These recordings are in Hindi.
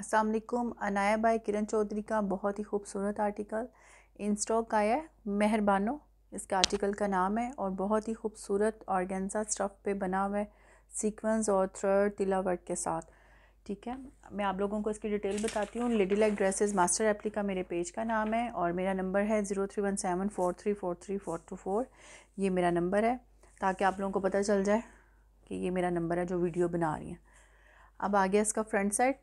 असलकुम अनाया बाई किरण चौधरी का बहुत ही खूबसूरत आर्टिकल इन स्टॉक आया है मेहरबानो इसका आर्टिकल का नाम है और बहुत ही खूबसूरत ऑर्गेन्जा स्टफ़ पे बना हुआ है सीक्वेंस और तिला वर्क के साथ ठीक है मैं आप लोगों को इसकी डिटेल बताती हूँ लेडी लाइक ड्रेसेस मास्टर एप्ली का मेरे पेज का नाम है और मेरा नंबर है zero three one seven four three four three four two four ये मेरा नंबर है ताकि आप लोगों को पता चल जाए कि ये मेरा नंबर है जो वीडियो बना रही हैं अब आ गया इसका फ्रंट साइड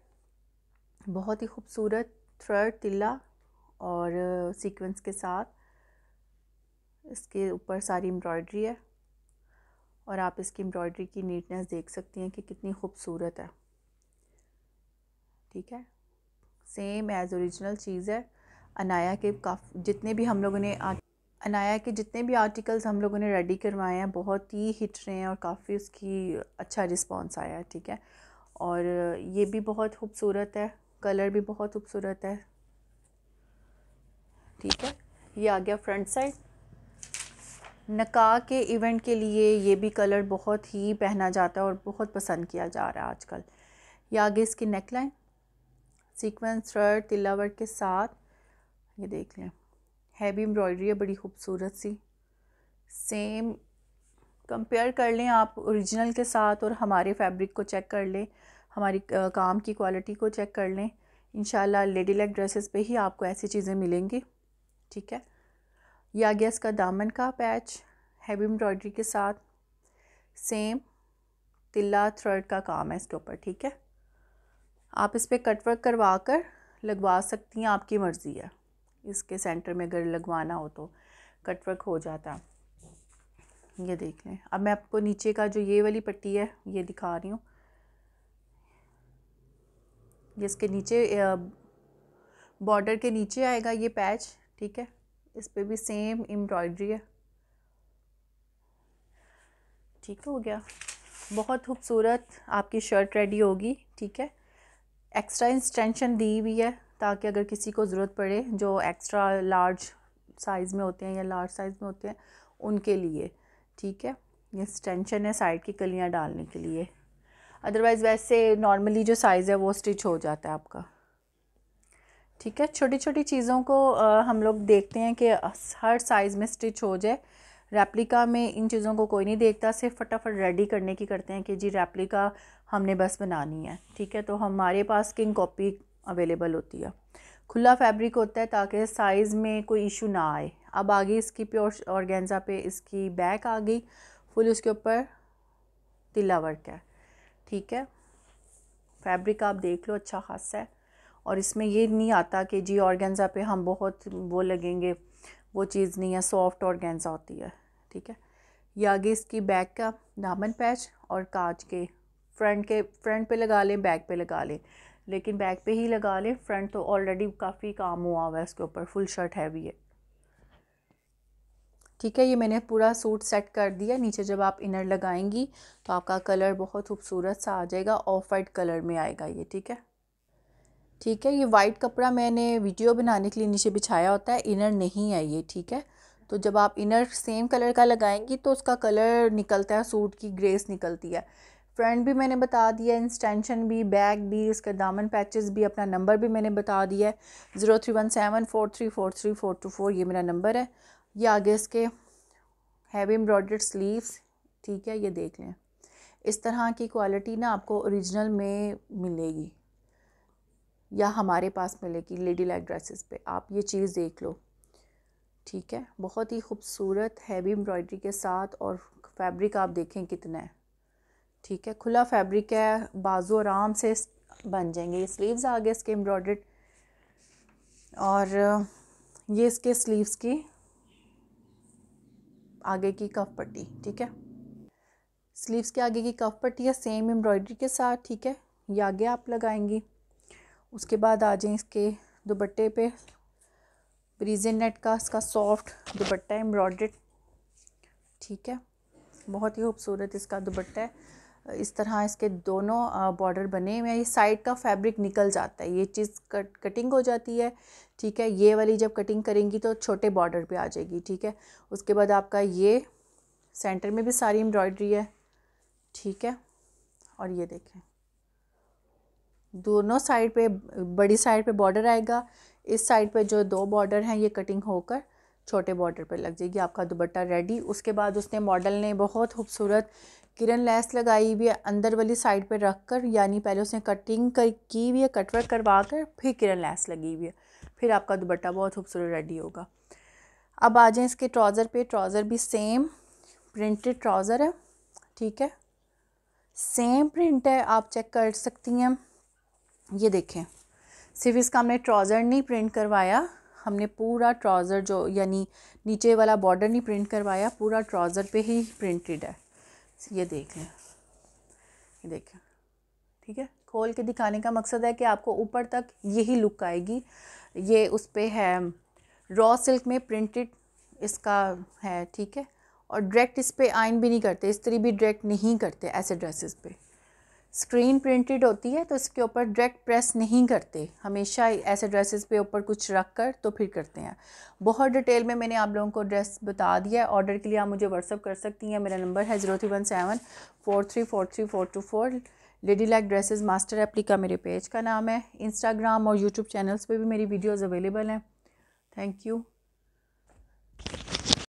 बहुत ही खूबसूरत थ्रेड तिल्ला और सीक्वेंस के साथ इसके ऊपर सारी एम्ब्रॉयडरी है और आप इसकी एम्ब्रॉयडरी की नीटनेस देख सकती हैं कि कितनी खूबसूरत है ठीक है सेम एज़ ओरिजिनल चीज़ है अनाया के काफ़ी जितने भी हम लोगों ने अनाया के जितने भी आर्टिकल्स हम लोगों ने रेडी करवाए हैं बहुत ही हिट रहे हैं और काफ़ी उसकी अच्छा रिस्पांस आया है ठीक है और ये भी बहुत खूबसूरत है कलर भी बहुत खूबसूरत है ठीक है ये आ गया फ्रंट साइड नका के इवेंट के लिए ये भी कलर बहुत ही पहना जाता है और बहुत पसंद किया जा रहा है आजकल ये आगे इसकी नेकलाइन सीक्वेंस रर तिलावर के साथ ये देख लें हैवी एम्ब्रॉयडरी है बड़ी खूबसूरत सी सेम कंपेयर कर लें आप ओरिजिनल के साथ और हमारे फैब्रिक को चेक कर लें हमारी काम की क्वालिटी को चेक कर लें इन लेडी लेग ड्रेसेस पे ही आपको ऐसी चीज़ें मिलेंगी ठीक है या आ गया इसका दामन का पैच हैवी एम्ब्रॉयडरी के साथ सेम तिल्ला थ्रेड का काम है इसके ऊपर ठीक है आप इस पर कटवर्क करवा कर लगवा सकती हैं आपकी मर्ज़ी है इसके सेंटर में अगर लगवाना हो तो कटवर्क हो जाता ये देख लें अब मैं आपको नीचे का जो ये वाली पट्टी है ये दिखा रही हूँ जिसके नीचे बॉर्डर के नीचे आएगा ये पैच ठीक है इस पर भी सेम एम्ब्रॉयड्री है ठीक हो गया बहुत खूबसूरत आपकी शर्ट रेडी होगी ठीक है एक्स्ट्रा इंस्टेंशन दी हुई है ताकि अगर किसी को ज़रूरत पड़े जो एक्स्ट्रा लार्ज साइज़ में होते हैं या लार्ज साइज़ में होते हैं उनके लिए ठीक है ये एक्सटेंशन है साइड की कलियाँ डालने के लिए अदरवाइज़ वैसे नॉर्मली जो साइज़ है वो स्टिच हो जाता है आपका ठीक है छोटी छोटी चीज़ों को आ, हम लोग देखते हैं कि हर साइज़ में स्टिच हो जाए रेप्लिका में इन चीज़ों को कोई नहीं देखता सिर्फ फटाफट रेडी करने की करते हैं कि जी रेप्लिका हमने बस बनानी है ठीक है तो हमारे पास किंग कॉपी अवेलेबल होती है खुला फैब्रिक होता है ताकि साइज़ में कोई इशू ना आए अब आ गई इसकी प्योर ऑर्गेन्जा पे इसकी बैक आ गई फुल उसके ऊपर तिला वर्क है ठीक है फैब्रिक आप देख लो अच्छा खासा है और इसमें ये नहीं आता कि जी ऑर्गेंजा पे हम बहुत वो लगेंगे वो चीज़ नहीं है सॉफ्ट ऑर्गेंजा होती है ठीक है या आगे इसकी बैक का दामन पैच और कांच के फ्रंट के फ्रंट पे लगा लें बैक पे लगा लें लेकिन बैक पे ही लगा लें फ्रंट तो ऑलरेडी काफ़ी काम हुआ हुआ है इसके ऊपर फुल शर्ट हैवी है ठीक है ये मैंने पूरा सूट सेट कर दिया नीचे जब आप इनर लगाएंगी तो आपका कलर बहुत खूबसूरत सा आ जाएगा ऑफ वाइट कलर में आएगा ये ठीक है ठीक है ये वाइट कपड़ा मैंने वीडियो बनाने के लिए नीचे बिछाया होता है इनर नहीं है ये ठीक है तो जब आप इनर सेम कलर का लगाएंगी तो उसका कलर निकलता है सूट की ग्रेस निकलती है फ्रंट भी मैंने बता दिया इंस्टेंशन भी बैग भी इसका दामन पैचेस भी अपना नंबर भी मैंने बता दिया है zero three one seven four three four three four two four ये मेरा नंबर है ये आगे इसके हैवी एम्ब्रॉयड स्लीव्स ठीक है ये देख लें इस तरह की क्वालिटी ना आपको ओरिजिनल में मिलेगी या हमारे पास मिलेगी लेडी लाइक ड्रेसेस पे आप ये चीज़ देख लो ठीक है बहुत ही खूबसूरत हैवी एम्ब्रॉयडरी के साथ और फैब्रिक आप देखें कितना है ठीक है खुला फैब्रिक है बाजू आराम से बन जाएंगे ये स्लीव्स आ गए इसके एम्ब्रॉयड और ये इसके स्लीव्स की आगे की कफ पट्टी ठीक है स्लीव्स के आगे की कफ पट्टी है सेम एम्ब्रॉयडरी के साथ ठीक है ये आगे आप लगाएंगी उसके बाद आ जाए इसके दुपट्टे पे ब्रीजे नेट का इसका सॉफ्ट दुपट्टा एम्ब्रॉयड्रेड ठीक है बहुत ही खूबसूरत इसका दुपट्टा है इस तरह इसके दोनों बॉर्डर बने हुए हैं ये साइड का फैब्रिक निकल जाता है ये चीज़ कट कटिंग हो जाती है ठीक है ये वाली जब कटिंग करेंगी तो छोटे बॉर्डर पे आ जाएगी ठीक है उसके बाद आपका ये सेंटर में भी सारी एम्ब्रॉयडरी है ठीक है और ये देखें दोनों साइड पे बड़ी साइड पे बॉर्डर आएगा इस साइड पे जो दो बॉर्डर हैं ये कटिंग होकर छोटे बॉर्डर पे लग जाएगी आपका दुबट्टा रेडी उसके बाद उसने मॉडल ने बहुत खूबसूरत किरण लेस लगाई हुई है अंदर वाली साइड पर रख कर यानी पहले उसने कटिंग कर की हुई है कटवर करवा कर फिर किरण लैस लगी हुई है फिर आपका दुपट्टा बहुत खूबसूरत रेडी होगा अब आ जाएँ इसके ट्राउज़र पे ट्राउज़र भी सेम प्रिंटेड ट्राउज़र है ठीक है सेम प्रिंट है आप चेक कर सकती हैं ये देखें सिर्फ इसका हमने ट्राउज़र नहीं प्रिंट करवाया हमने पूरा ट्राउज़र जो यानी नीचे वाला बॉर्डर नहीं प्रिंट करवाया पूरा ट्राउज़र पे ही प्रिंटेड है ये देख लें ये देखें ठीक है खोल के दिखाने का मकसद है कि आपको ऊपर तक यही लुक आएगी ये उस पर है रॉ सिल्क में प्रिंटेड इसका है ठीक है और डायरेक्ट इस पर आइन भी नहीं करते इस तरी भी डायरेक्ट नहीं करते ऐसे ड्रेसेस पे स्क्रीन प्रिंटेड होती है तो इसके ऊपर डायरेक्ट प्रेस नहीं करते हमेशा ऐसे ड्रेसेस पे ऊपर कुछ रख कर तो फिर करते हैं बहुत डिटेल में मैंने आप लोगों को ड्रेस बता दिया है ऑर्डर के लिए आप मुझे व्हाट्सअप कर सकती हैं मेरा नंबर है zero three one seven four three four three four two four lady like dresses master एप्लीका मेरे पेज का नाम है इंस्टाग्राम और यूट्यूब चैनल्स पर भी मेरी वीडियोज़ अवेलेबल हैं थैंक यू